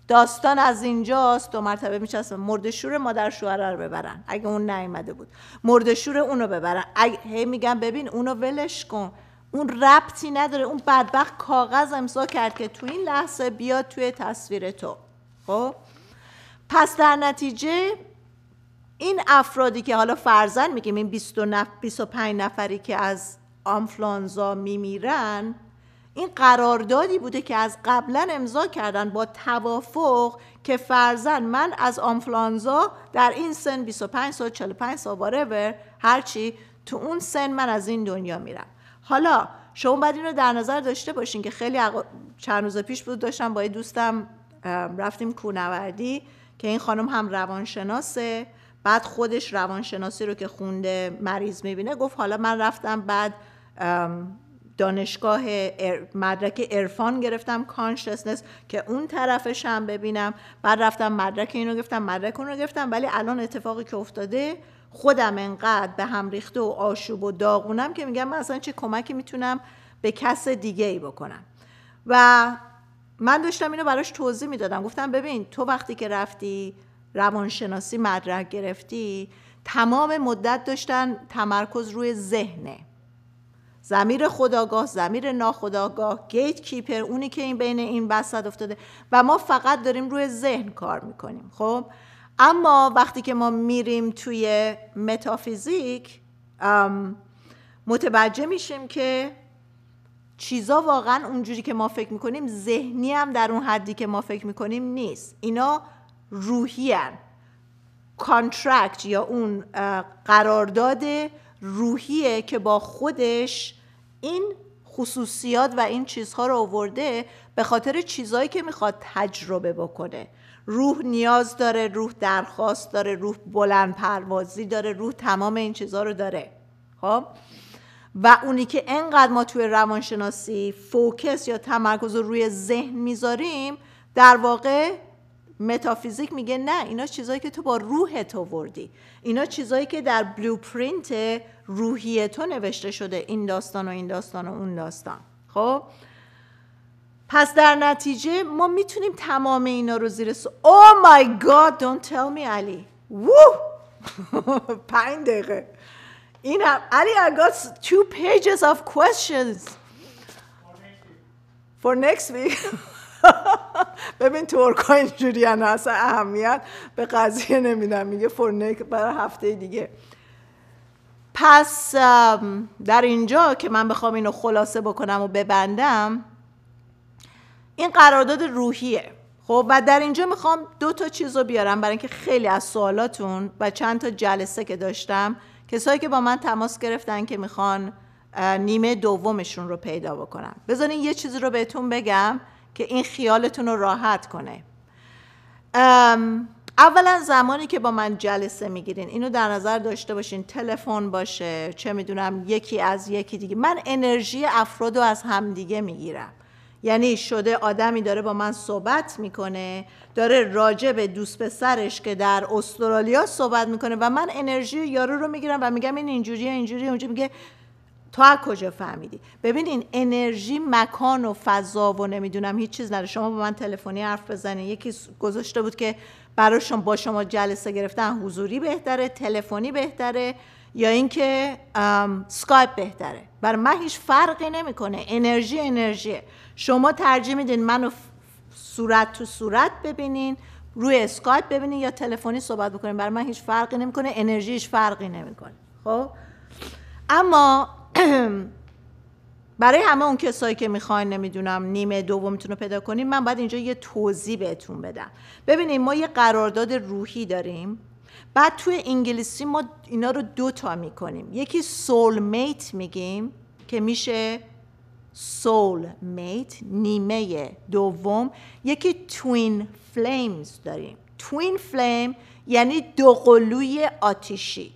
داستان از اینجاست دو مرتبه مرد مردشور مادر شوهر رو ببرن اگه اون نایمده بود مردشور اونو ببرن اگه هی میگم ببین اونو ولش کن اون ربطی نداره اون بدبخت کاغذ امضا کرد که تو این لحظه بیاد توی تصویر تو خب پس در نتیجه این افرادی که حالا فرزن میگیم این 25 نفری که از آنفلانزا میمیرن این قراردادی بوده که از قبلا امضا کردن با توافق که فرزن من از آنفلانزا در این سن 25 سال 45 سال وارور هرچی تو اون سن من از این دنیا میرم حالا شما باید این رو در نظر داشته باشین که خیلی چند روز پیش بود داشتم با دوستم رفتیم کونوردی که این خانم هم روانشناسه بعد خودش روانشناسی رو که خونده مریض میبینه گفت حالا من رفتم بعد دانشگاه مدرک عرفان گرفتم کانشسنس که اون طرفش هم ببینم بعد رفتم مدرک اینو گرفتم مدرک اون رو گرفتم ولی الان اتفاقی که افتاده خودم انقدر به هم ریخته و آشوب و داغونم که میگم من اصلا چه کمکی میتونم به کس دیگه ای بکنم و من داشتم اینو براش توضیح میدادم گفتم ببین تو وقتی که رفتی روانشناسی مدرک گرفتی تمام مدت داشتن تمرکز روی ذهنه زمیر خداگاه زمیر ناخداگاه گیت کیپر اونی که این بین این بسد افتاده و ما فقط داریم روی ذهن کار میکنیم خب اما وقتی که ما میریم توی متافیزیک متوجه میشیم که چیزا واقعا اونجوری که ما فکر میکنیم ذهنی هم در اون حدی که ما فکر میکنیم نیست اینا روحی کانترکت یا اون قرارداد روحیه که با خودش این خصوصیات و این چیزها رو آورده به خاطر چیزهایی که میخواد تجربه بکنه روح نیاز داره روح درخواست داره روح بلند پروازی داره روح تمام این چیزها رو داره خب و اونی که انقدر ما توی روانشناسی فوکس یا تمرکز رو روی ذهن میذاریم در واقع متافیزیک میگه نه اینا چیزایی که تو با روح تو وردی. اینا چیزایی که در بلوپرینت روحی تو نوشته شده این داستان و این داستان و اون داستان خب پس در نتیجه ما میتونیم تمام اینا رو زیر سو او مای گاد don't tell می علی وو پنج دقیقه این هم علی I got two pages of questions for next week ببین ترکا اینجوری اصلا اهمیت به قضیه نمیدن میگه فرنک برای هفته دیگه پس در اینجا که من بخوام اینو خلاصه بکنم و ببندم این قرارداد روحیه خب و در اینجا میخوام دو تا چیز رو بیارم برای اینکه خیلی از سوالاتون و چند تا جلسه که داشتم کسایی که با من تماس گرفتن که میخوان نیمه دومشون رو پیدا بکنم بذارین یه چیزی رو بهتون بگم که این خیالتون رو راحت کنه اولا زمانی که با من جلسه میگیرین اینو در نظر داشته باشین تلفن باشه چه میدونم یکی از یکی دیگه من انرژی افراد رو از همدیگه میگیرم یعنی شده آدمی داره با من صحبت میکنه داره راجع به دوست پسرش که در استرالیا صحبت میکنه و من انرژی یارو رو میگیرم و میگم این اینجوری اینجوری اونجا میگه تو از کجا فهمیدی ببینین انرژی مکان و فضا و نمیدونم هیچ چیز نداره شما با من تلفنی حرف بزنین یکی گذاشته بود که شما با شما جلسه گرفتن حضوری بهتره تلفنی بهتره یا اینکه سکایپ بهتره برای من هیچ فرقی نمیکنه انرژی انرژی. شما ترجیح میدین منو صورت تو صورت ببینین روی اسکایپ ببینین یا تلفنی صحبت بکنین برای من هیچ فرقی نمیکنه انرژی هیچ فرقی نمیکنه خب اما برای همه اون کسایی که میخواین نمیدونم نیمه دومتون رو پیدا کنیم من باید اینجا یه توضیح بهتون بدم ببینید ما یه قرارداد روحی داریم بعد توی انگلیسی ما اینا رو دو تا میکنیم یکی سول میت میگیم که میشه سول میت نیمه دوم یکی توین فلیمز داریم توین فلیم یعنی دو قلوی آتیشی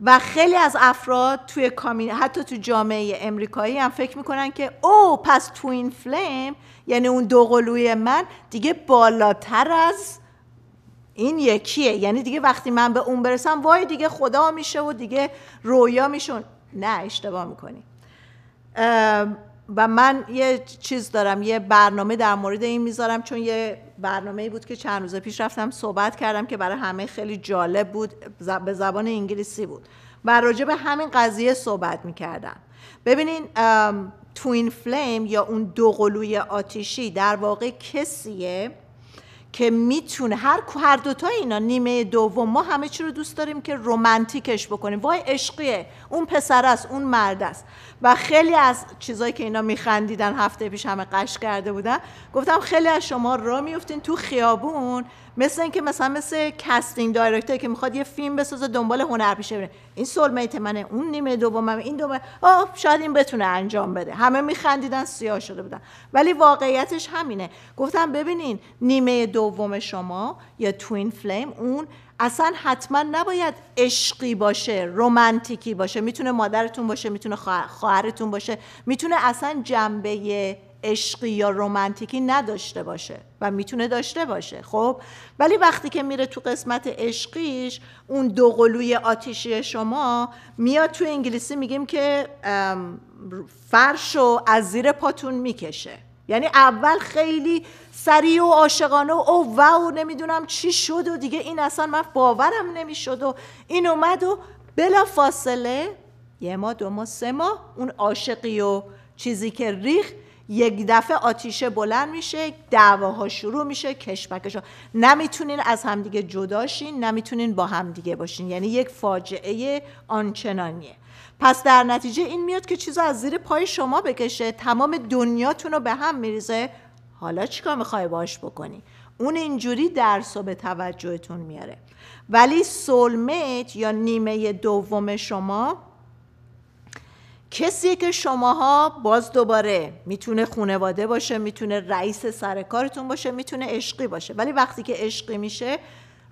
و خیلی از افراد توی کامین حتی تو جامعه امریکایی هم فکر میکنن که او پس توین این فلیم یعنی اون دوقلوی من دیگه بالاتر از این یکیه یعنی دیگه وقتی من به اون برسم وای دیگه خدا میشه و دیگه رویا میشون نه اشتباه میکنی و من یه چیز دارم یه برنامه در مورد این میذارم چون یه برنامه ای بود که چند روز پیش رفتم صحبت کردم که برای همه خیلی جالب بود به زبان انگلیسی بود و راجع به همین قضیه صحبت میکردم ببینین توین فلیم یا اون قلوی آتیشی در واقع کسیه که میتونه هر هر دوتا اینا نیمه دوم ما همه چی رو دوست داریم که رمانتیکش بکنیم وای عشقیه اون پسر است اون مرد است و خیلی از چیزایی که اینا میخندیدن هفته پیش همه قش کرده بودن گفتم خیلی از شما را میفتین تو خیابون مثل اینکه مثلا مثل کاستینگ دایرکتور که میخواد یه فیلم بسازه دنبال هنرپیشه بره این سولمیت منه اون نیمه دومم این دومه آه شاید این بتونه انجام بده همه میخندیدن سیاه شده بودن ولی واقعیتش همینه گفتم ببینین نیمه دوم شما یا توین فلیم اون اصلا حتما نباید عشقی باشه رومانتیکی باشه میتونه مادرتون باشه میتونه خواهرتون باشه میتونه اصلا جنبه عشقی یا رومنتیکی نداشته باشه و میتونه داشته باشه خب ولی وقتی که میره تو قسمت عشقیش اون قلوی آتیشی شما میاد تو انگلیسی میگیم که فرش و از زیر پاتون میکشه یعنی اول خیلی سریع و عاشقانه و او و نمیدونم چی شد و دیگه این اصلا من باورم نمیشد و این اومد و بلا فاصله یه ما دو ما سه ما اون عاشقی و چیزی که ریخ یک دفعه آتیشه بلند میشه دعواها شروع میشه کشمکش نمیتونین از همدیگه جداشین نمیتونین با همدیگه باشین یعنی یک فاجعه آنچنانیه پس در نتیجه این میاد که چیزو از زیر پای شما بکشه تمام دنیاتون رو به هم میریزه حالا چیکار میخوای باش بکنی اون اینجوری درس و به توجهتون میاره ولی سولمیت یا نیمه دوم شما کسی که شماها باز دوباره میتونه خونواده باشه میتونه رئیس سر کارتون باشه میتونه عشقی باشه ولی وقتی که عشقی میشه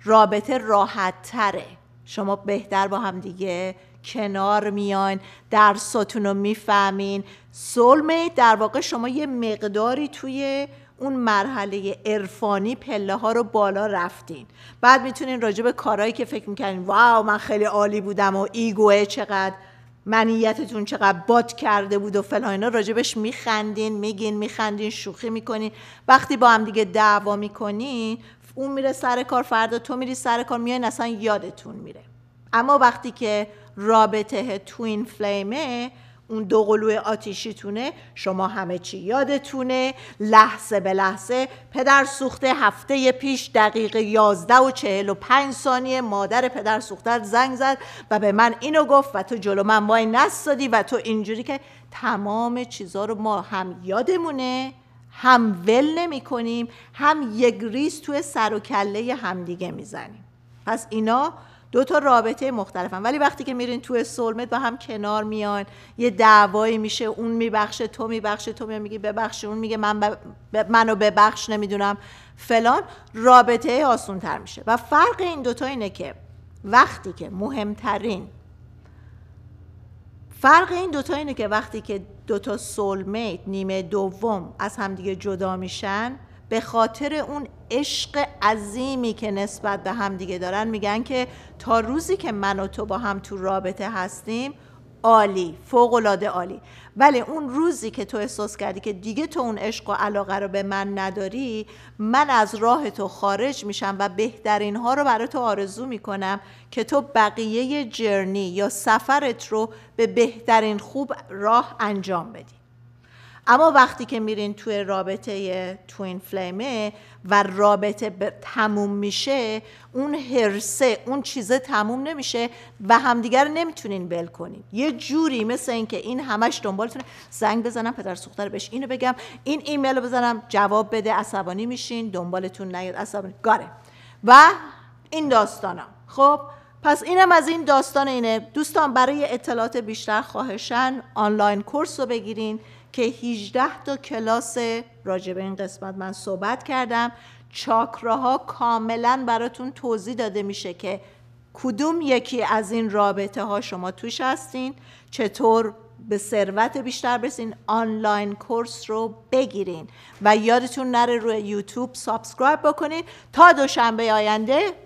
رابطه راحت تره شما بهتر با هم دیگه کنار میان درساتون رو میفهمین سلمه در واقع شما یه مقداری توی اون مرحله عرفانی پله ها رو بالا رفتین بعد میتونین راجب به کارهایی که فکر میکنین واو من خیلی عالی بودم و ایگوه چقدر منیتتون چقدر باد کرده بود و فلان اینا راجبش میخندین میگین میخندین شوخی میکنین وقتی با هم دیگه دعوا میکنین اون میره سر کار فردا تو میری سر کار میای اصلا یادتون میره اما وقتی که رابطه تو این فلیمه اون دو قلوع آتیشیتونه شما همه چی یادتونه لحظه به لحظه پدر سوخته هفته پیش دقیقه 11 و پنج ثانیه مادر پدر سوخته زنگ زد و به من اینو گفت و تو جلو من وای نستادی و تو اینجوری که تمام چیزها رو ما هم یادمونه هم ول نمی کنیم هم یک ریز توی سر و کله همدیگه میزنیم پس اینا دو تا رابطه مختلفن ولی وقتی که میرین توی سلمت با هم کنار میان یه دعوایی میشه اون میبخشه تو میبخشه تو میگی ببخش اون میگه من ب... منو ببخش نمیدونم فلان رابطه آسون تر میشه و فرق این دوتا اینه که وقتی که مهمترین فرق این دوتا اینه که وقتی که دوتا سولمیت نیمه دوم از همدیگه جدا میشن به خاطر اون عشق عظیمی که نسبت به دیگه دارن میگن که تا روزی که من و تو با هم تو رابطه هستیم عالی العاده عالی ولی اون روزی که تو احساس کردی که دیگه تو اون عشق و علاقه رو به من نداری من از راه تو خارج میشم و بهترین ها رو برای تو آرزو میکنم که تو بقیه جرنی یا سفرت رو به بهترین خوب راه انجام بدی اما وقتی که میرین توی رابطه توین فلیمه و رابطه تموم میشه اون هرسه اون چیزه تموم نمیشه و همدیگر نمیتونین بل کنین یه جوری مثل اینکه این همش دنبالتونه زنگ بزنم پدر سختر بهش اینو بگم این ایمیل بزنم جواب بده عصبانی میشین دنبالتون نیاد عصبانی گاره و این داستانا خب پس اینم از این داستان اینه دوستان برای اطلاعات بیشتر خواهشن آنلاین کورس رو بگیرین که 18 تا کلاس راجع به این قسمت من صحبت کردم چاکراها کاملا براتون توضیح داده میشه که کدوم یکی از این رابطه ها شما توش هستین چطور به ثروت بیشتر برسین آنلاین کورس رو بگیرین و یادتون نره روی یوتیوب سابسکرایب بکنین تا دوشنبه آینده